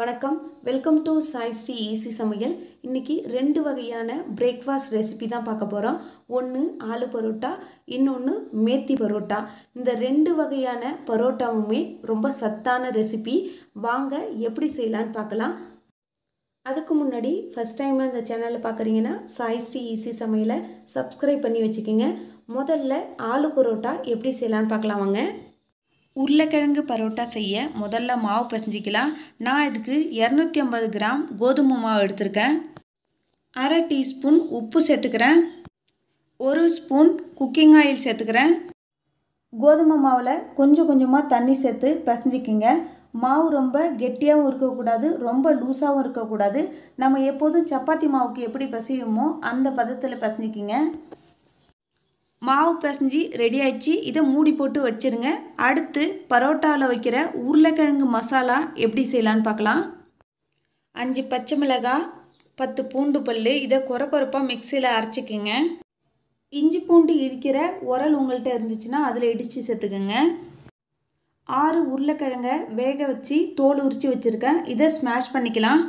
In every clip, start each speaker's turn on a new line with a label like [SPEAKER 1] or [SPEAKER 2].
[SPEAKER 1] வணக்கம் welcome to Sai Sri easy சமையல் இன்றைக்கி ரெண்டு வகையான பிரேக்ஃபாஸ்ட் ரெசிபி தான் பார்க்க போகிறோம் ஒன்று ஆலு பரோட்டா இன்னொன்று மேத்தி பரோட்டா இந்த ரெண்டு வகையான பரோட்டாவுமே ரொம்ப சத்தான ரெசிபி வாங்க எப்படி செய்யலான்னு பார்க்கலாம் அதுக்கு முன்னாடி ஃபஸ்ட் டைம் இந்த சேனலை பார்க்குறீங்கன்னா சாய் ஸ்ரீ ஈஸி e சமையலை சப்ஸ்கிரைப் பண்ணி வச்சுக்கோங்க முதல்ல ஆலு பரோட்டா எப்படி செய்யலான்னு பார்க்கலாம் வாங்க உருளைக்கிழங்கு பரோட்டா செய்ய முதல்ல மாவு பசஞ்சிக்கலாம் நான் இதுக்கு இரநூத்தி ஐம்பது கிராம் கோதுமை மாவு எடுத்திருக்கேன் அரை டீஸ்பூன் உப்பு சேர்த்துக்கிறேன் ஒரு ஸ்பூன் குக்கிங் ஆயில் சேர்த்துக்கிறேன் கோதுமை மாவில் கொஞ்சம் கொஞ்சமாக தண்ணி சேர்த்து பசஞ்சிக்கிங்க மாவு ரொம்ப கெட்டியாகவும் இருக்கக்கூடாது ரொம்ப லூஸாகவும் இருக்கக்கூடாது நம்ம எப்போதும் சப்பாத்தி மாவுக்கு எப்படி பசியுமோ அந்த பதத்தில் பசஞ்சிக்கிங்க மாவு பசஞ்சி ரெடி ஆயிடுச்சு இதை மூடி போட்டு வச்சுருங்க அடுத்து பரோட்டாவில் வைக்கிற உருளைக்கிழங்கு மசாலா எப்படி செய்யலான்னு பார்க்கலாம் அஞ்சு பச்சை மிளகாய் பத்து பூண்டு பல் இதை குறை குறைப்பாக மிக்சியில் அரைச்சிக்கோங்க இஞ்சி பூண்டு இடிக்கிற உரல் உங்கள்கிட்ட இருந்துச்சுன்னா அதில் இடித்து சேர்த்துக்கோங்க ஆறு உருளைக்கிழங்க வேக வச்சு தோல் உரித்து வச்சுருக்கேன் இதை ஸ்மாஷ் பண்ணிக்கலாம்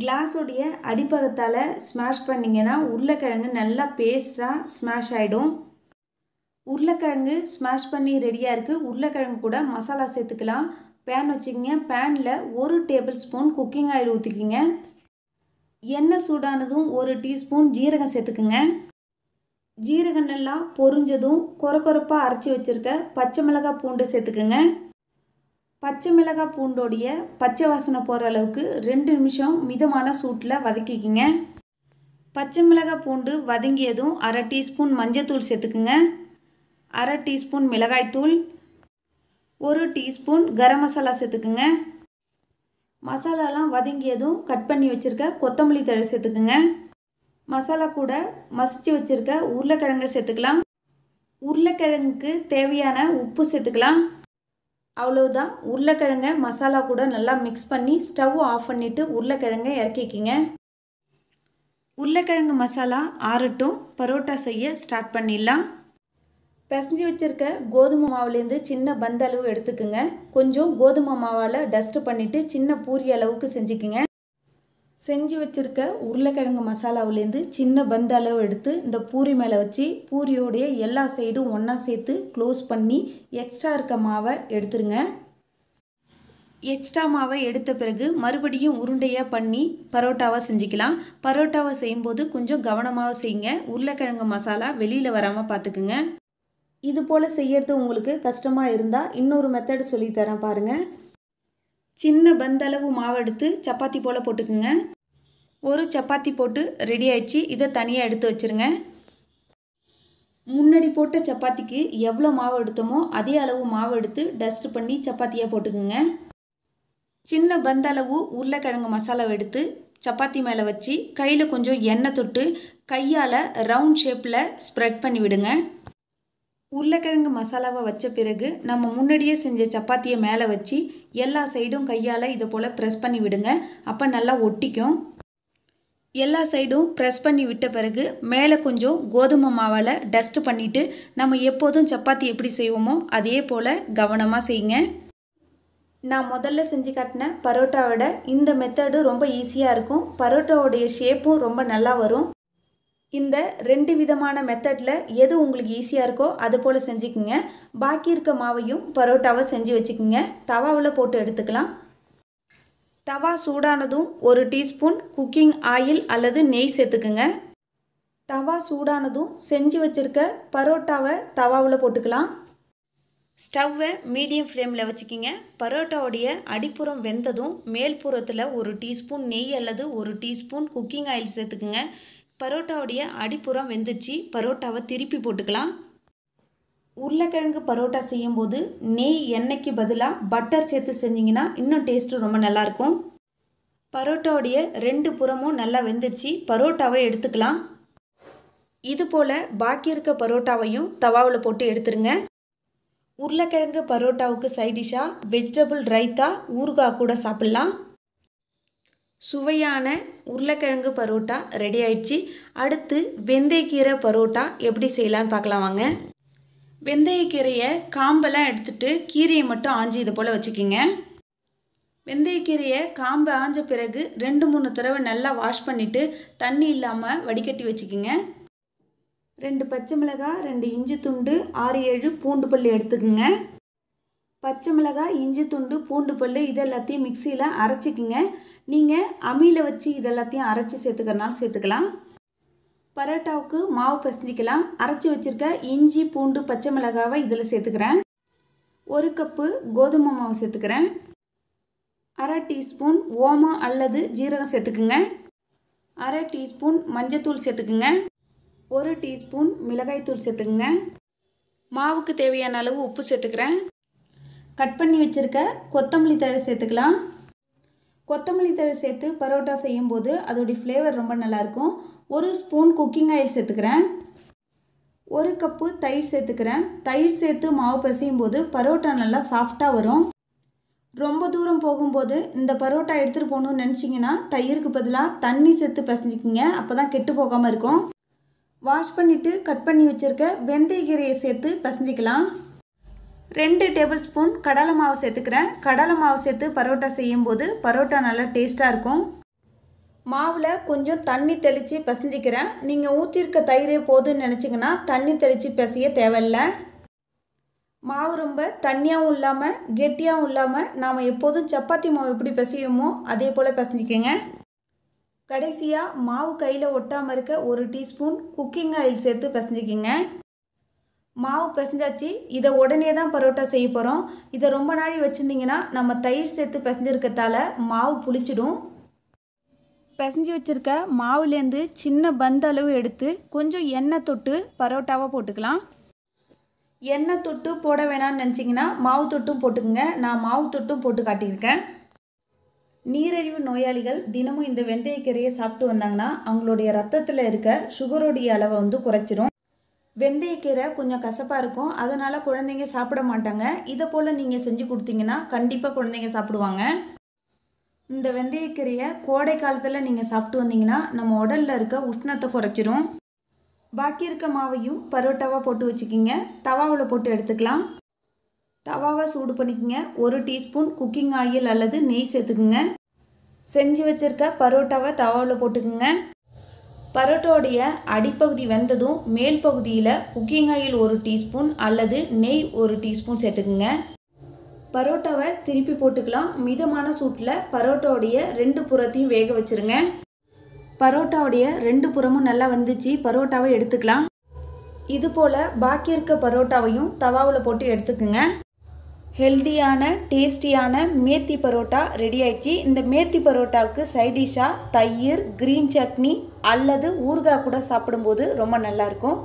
[SPEAKER 1] கிளாஸுடைய அடிப்பகத்தால் ஸ்மாஷ் பண்ணிங்கன்னா உருளைக்கிழங்கு நல்லா பேஸ்டாக ஸ்மாஷ் ஆகிடும் உருளைக்கிழங்கு ஸ்மாஷ் பண்ணி ரெடியாக இருக்குது உருளைக்கிழங்கு கூட மசாலா சேர்த்துக்கலாம் பேன் வச்சுக்கிங்க பேனில் ஒரு டேபிள் ஸ்பூன் குக்கிங் ஆயில் ஊற்றிக்கிங்க எண்ணெய் சூடானதும் ஒரு டீஸ்பூன் ஜீரகம் சேர்த்துக்குங்க ஜீரகம் நல்லா பொரிஞ்சதும் கொர கொரப்பாக அரைச்சி வச்சுருக்க பச்சை மிளகாய் பூண்டு சேர்த்துக்குங்க பச்சை மிளகாய் பூண்டோடைய பச்சை வாசனை போகிற அளவுக்கு ரெண்டு நிமிஷம் மிதமான சூட்டில் வதக்கிக்கிங்க பச்சை மிளகாய் பூண்டு வதங்கியதும் அரை டீஸ்பூன் மஞ்சத்தூள் சேர்த்துக்குங்க அரை டீஸ்பூன் மிளகாய்த்தூள் ஒரு டீஸ்பூன் கரம் மசாலா சேர்த்துக்குங்க மசாலாலாம் வதங்கியதும் கட் பண்ணி வச்சுருக்க கொத்தமல்லி தழை சேர்த்துக்குங்க மசாலா கூட மசித்து வச்சுருக்க உருளைக்கிழங்கு சேர்த்துக்கலாம் உருளைக்கிழங்குக்கு தேவையான உப்பு சேர்த்துக்கலாம் அவ்வளோதான் உருளைக்கிழங்க மசாலா கூட நல்லா மிக்ஸ் பண்ணி ஸ்டவ் ஆஃப் பண்ணிவிட்டு உருளைக்கிழங்க இறக்கிக்கிங்க உருளைக்கிழங்கு மசாலா ஆறட்டும் பரோட்டா செய்ய ஸ்டார்ட் பண்ணிடலாம் பிசைஞ்சு வச்சுருக்க கோதுமை மாவுலேருந்து சின்ன பந்த அளவு எடுத்துக்குங்க கொஞ்சம் கோதுமை மாவால் டஸ்ட்டு பண்ணிவிட்டு சின்ன பூரி அளவுக்கு செஞ்சுக்குங்க செஞ்சு வச்சுருக்க உருளைக்கிழங்கு மசாலாவிலேருந்து சின்ன பந்த அளவு எடுத்து இந்த பூரி மேலே வச்சு பூரியோடைய எல்லா சைடும் ஒன்றா சேர்த்து க்ளோஸ் பண்ணி எக்ஸ்ட்ரா இருக்க மாவை எடுத்துருங்க எக்ஸ்ட்ரா மாவை எடுத்த பிறகு மறுபடியும் உருண்டையாக பண்ணி பரோட்டாவாக செஞ்சுக்கலாம் பரோட்டாவை செய்யும்போது கொஞ்சம் கவனமாக செய்யுங்க உருளைக்கிழங்கு மசாலா வெளியில் வராமல் பார்த்துக்குங்க இது போல் செய்யறது உங்களுக்கு கஷ்டமாக இருந்தால் இன்னொரு மெத்தட் சொல்லித்தரேன் பாருங்கள் சின்ன பந்தளவு மாவு எடுத்து சப்பாத்தி போல் போட்டுக்குங்க ஒரு சப்பாத்தி போட்டு ரெடி ஆயிடுச்சு இதை தனியாக எடுத்து வச்சுருங்க முன்னாடி போட்ட சப்பாத்திக்கு எவ்வளோ மாவு எடுத்தோமோ அதே அளவு மாவு எடுத்து டஸ்ட் பண்ணி சப்பாத்தியாக போட்டுக்குங்க சின்ன பந்தளவு உருளைக்கிழங்கு மசாலாவை எடுத்து சப்பாத்தி மேலே வச்சு கையில் கொஞ்சம் எண்ணெய் தொட்டு கையால் ரவுண்ட் ஷேப்பில் ஸ்ப்ரெட் பண்ணி விடுங்க உருளைக்கிழங்கு மசாலாவை வச்ச பிறகு நம்ம முன்னாடியே செஞ்ச சப்பாத்தியை மேலே வச்சு எல்லா சைடும் கையால் இதை போல் ப்ரெஸ் பண்ணி விடுங்க அப்போ நல்லா ஒட்டிக்கும் எல்லா சைடும் ப்ரெஸ் பண்ணி விட்ட பிறகு மேலே கொஞ்சம் கோதுமை மாவால் டஸ்ட் பண்ணிவிட்டு நம்ம எப்போதும் சப்பாத்தி எப்படி செய்வோமோ அதே போல் கவனமாக செய்யுங்க நான் முதல்ல செஞ்சு காட்டின பரோட்டாவோட இந்த மெத்தடு ரொம்ப ஈஸியாக இருக்கும் பரோட்டாவோடைய ஷேப்பும் ரொம்ப நல்லா வரும் இந்த ரெண்டு விதமான மெத்தடில் எது உங்களுக்கு ஈஸியாக இருக்கோ அது போல் செஞ்சுக்கோங்க பாக்கி இருக்க மாவையும் பரோட்டாவை செஞ்சு வச்சுக்கோங்க தவாவில் போட்டு எடுத்துக்கலாம் தவா சூடானதும் ஒரு டீஸ்பூன் குக்கிங் ஆயில் அல்லது நெய் சேர்த்துக்குங்க தவா சூடானதும் செஞ்சு வச்சுருக்க பரோட்டாவை தவாவில் போட்டுக்கலாம் ஸ்டவ்வை மீடியம் ஃப்ளேமில் வச்சுக்கிங்க பரோட்டாவுடைய அடிப்புறம் வெந்ததும் மேல்புறத்தில் ஒரு டீஸ்பூன் நெய் அல்லது ஒரு டீஸ்பூன் குக்கிங் ஆயில் சேர்த்துக்குங்க பரோட்டாவுடைய அடிப்புறம் வெந்துச்சு பரோட்டாவை திருப்பி போட்டுக்கலாம் உருளைக்கிழங்கு பரோட்டா செய்யும்போது நெய் எண்ணெய்க்கு பதிலாக பட்டர் சேர்த்து செஞ்சீங்கன்னா இன்னும் டேஸ்ட்டு ரொம்ப நல்லாயிருக்கும் பரோட்டாவுடைய ரெண்டு புறமும் நல்லா வெந்துடுச்சு பரோட்டாவை எடுத்துக்கலாம் இது போல் பாக்கி இருக்க பரோட்டாவையும் தவாவில் போட்டு எடுத்துருங்க உருளைக்கிழங்கு பரோட்டாவுக்கு சைடிஷாக வெஜிடபிள் ரைத்தா ஊறுகாய் கூட சாப்பிட்லாம் சுவையான உருளைக்கிழங்கு பரோட்டா ரெடி ஆயிடுச்சு அடுத்து வெந்தயக்கீரை பரோட்டா எப்படி செய்யலான்னு பார்க்கலாம் வாங்க வெந்தயக்கீரையை காம்பெல்லாம் எடுத்துட்டு கீரையை மட்டும் ஆஞ்சி இது போல் வச்சுக்கிங்க வெந்தயக்கீரையை காம்பை ஆஞ்ச பிறகு ரெண்டு மூணு தடவை நல்லா வாஷ் பண்ணிவிட்டு தண்ணி இல்லாமல் வடிகட்டி வச்சுக்கிங்க ரெண்டு பச்சை மிளகாய் ரெண்டு இஞ்சி துண்டு ஆறு ஏழு பூண்டு பல் எடுத்துக்கோங்க பச்சை மிளகாய் இஞ்சி துண்டு பூண்டு பல் இது எல்லாத்தையும் மிக்சியில் அரைச்சிக்கிங்க நீங்கள் அமியில் வச்சு இதெல்லாத்தையும் அரைச்சி சேர்த்துக்கிறனாலும் சேர்த்துக்கலாம் பரோட்டாவுக்கு மாவு பசஞ்சிக்கலாம் அரைச்சி வச்சுருக்க இஞ்சி பூண்டு பச்சை மிளகாவை இதில் சேர்த்துக்கிறேன் ஒரு கப்பு கோதுமை மாவு சேர்த்துக்கிறேன் அரை டீஸ்பூன் ஓமம் அல்லது ஜீரகம் சேர்த்துக்குங்க அரை டீஸ்பூன் மஞ்சத்தூள் சேர்த்துக்குங்க ஒரு டீஸ்பூன் மிளகாய்த்தூள் சேர்த்துக்குங்க மாவுக்கு தேவையான அளவு உப்பு சேர்த்துக்கிறேன் கட் பண்ணி வச்சுருக்க கொத்தமல்லி தழை சேர்த்துக்கலாம் கொத்தமல்லி தழை சேர்த்து பரோட்டா செய்யும்போது அதோடைய ஃப்ளேவர் ரொம்ப நல்லாயிருக்கும் ஒரு ஸ்பூன் குக்கிங் ஆயில் சேர்த்துக்கிறேன் ஒரு கப்பு தயிர் சேர்த்துக்கிறேன் தயிர் சேர்த்து மாவு பசையும் போது பரோட்டா நல்லா சாஃப்டாக வரும் ரொம்ப தூரம் போகும்போது இந்த பரோட்டா எடுத்துகிட்டு போகணும்னு நினச்சிங்கன்னா தயிருக்கு பதிலாக தண்ணி சேர்த்து பசஞ்சிக்கிங்க அப்போ தான் கெட்டு போகாமல் இருக்கும் வாஷ் பண்ணிவிட்டு கட் பண்ணி வச்சுருக்க வெந்தயக்கீரையை சேர்த்து பசஞ்சிக்கலாம் ரெண்டு டேபிள் ஸ்பூன் கடலை மாவு சேர்த்துக்கிறேன் கடலை மாவு சேர்த்து பரோட்டா செய்யும்போது பரோட்டா நல்லா டேஸ்ட்டாக இருக்கும் மாவில் கொஞ்சம் தண்ணி தெளித்து பிசைஞ்சிக்கிறேன் நீங்கள் ஊற்றிருக்க தயிரே போதும்னு நினச்சிங்கன்னா தண்ணி தெளித்து பிசைய தேவையில்ல மாவு ரொம்ப தண்ணியாகவும் இல்லாமல் கெட்டியாகவும் இல்லாமல் நாம் எப்போதும் சப்பாத்தி மாவு எப்படி பிசையுமோ அதே போல் பிசைஞ்சிக்கோங்க கடைசியாக மாவு கையில் ஒட்டாமல் இருக்க ஒரு டீஸ்பூன் குக்கிங் ஆயில் சேர்த்து பிசைஞ்சிக்கோங்க மாவு பிசைஞ்சாச்சு இதை உடனே தான் பரோட்டா செய்ய போகிறோம் இதை ரொம்ப நாளை வச்சுருந்தீங்கன்னா நம்ம தயிர் சேர்த்து பிசைஞ்சிருக்கத்தால மாவு புளிச்சிடும் பிசைஞ்சு வச்சுருக்க மாவுலேருந்து சின்ன பந்த அளவு எடுத்து கொஞ்சம் எண்ணெய் தொட்டு பரோட்டாவாக போட்டுக்கலாம் எண்ணெய் தொட்டு போட வேணாம்னு நினச்சிங்கன்னா மாவு தொட்டும் போட்டுக்குங்க நான் மாவு தொட்டும் போட்டு காட்டியிருக்கேன் நீரழிவு நோயாளிகள் தினமும் இந்த வெந்தயக்கீரையை சாப்பிட்டு வந்தாங்கன்னா அவங்களுடைய ரத்தத்தில் இருக்க சுகருடைய அளவை வந்து குறைச்சிரும் வெந்தயக்கீரை கொஞ்சம் கசப்பாக இருக்கும் அதனால் குழந்தைங்க சாப்பிட மாட்டாங்க இதை போல் நீங்கள் செஞ்சு கொடுத்தீங்கன்னா கண்டிப்பாக குழந்தைங்க சாப்பிடுவாங்க இந்த வெந்தயக்கீரையை கோடை காலத்தில் நீங்கள் சாப்பிட்டு வந்தீங்கன்னா நம்ம உடலில் இருக்க உஷ்ணத்தை குறைச்சிரும் பாக்கி இருக்க மாவையும் பரோட்டாவாக போட்டு வச்சுக்கிங்க தவாவில் போட்டு எடுத்துக்கலாம் தவாவை சூடு பண்ணிக்கோங்க ஒரு டீஸ்பூன் குக்கிங் ஆயில் அல்லது நெய் சேர்த்துக்குங்க செஞ்சு வச்சுருக்க பரோட்டாவை தவாவில் போட்டுக்குங்க பரோட்டோடைய அடிப்பகுதி வெந்ததும் மேல் பகுதியில் குக்கிங் ஆயில் ஒரு டீஸ்பூன் அல்லது நெய் ஒரு டீஸ்பூன் சேர்த்துக்குங்க பரோட்டாவை திருப்பி போட்டுக்கலாம் மிதமான சூட்டில் பரோட்டாவுடைய ரெண்டு புறத்தையும் வேக வச்சுருங்க பரோட்டாவுடைய ரெண்டு புறமும் நல்லா வந்துச்சு பரோட்டாவை எடுத்துக்கலாம் இது போல் பாக்கி இருக்க பரோட்டாவையும் தவாவில் போட்டு எடுத்துக்குங்க ஹெல்தியான டேஸ்டியான மேத்தி பரோட்டா ரெடி ஆயிடுச்சு இந்த மேத்தி பரோட்டாவுக்கு சைடிஷாக தயிர் க்ரீன் சட்னி அல்லது ஊறுகாய் கூட சாப்பிடும்போது ரொம்ப நல்லாயிருக்கும்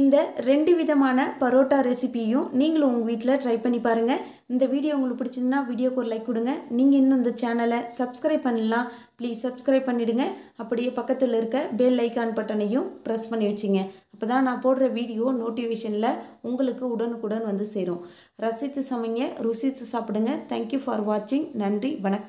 [SPEAKER 1] இந்த ரெண்டு விதமான பரோட்டா ரெசிபியும் நீங்களும் உங்கள் வீட்டில் ட்ரை பண்ணி பாருங்கள் இந்த வீடியோ உங்களுக்கு பிடிச்சிருந்தனா வீடியோக்கு ஒரு லைக் கொடுங்க நீங்கள் இன்னும் இந்த சேனலை சப்ஸ்கிரைப் பண்ணலாம் ப்ளீஸ் சப்ஸ்கிரைப் பண்ணிவிடுங்க அப்படியே பக்கத்தில் இருக்க பெல் ஐக்கான் பட்டனையும் ப்ரெஸ் பண்ணி வச்சுங்க அப்போ தான் நான் போடுற வீடியோ நோட்டிஃபிகேஷனில் உங்களுக்கு உடனுக்குடன் வந்து சேரும் ரசித்து சமைங்க ருசித்து சாப்பிடுங்க தேங்க்யூ ஃபார் வாட்சிங் நன்றி வணக்கம்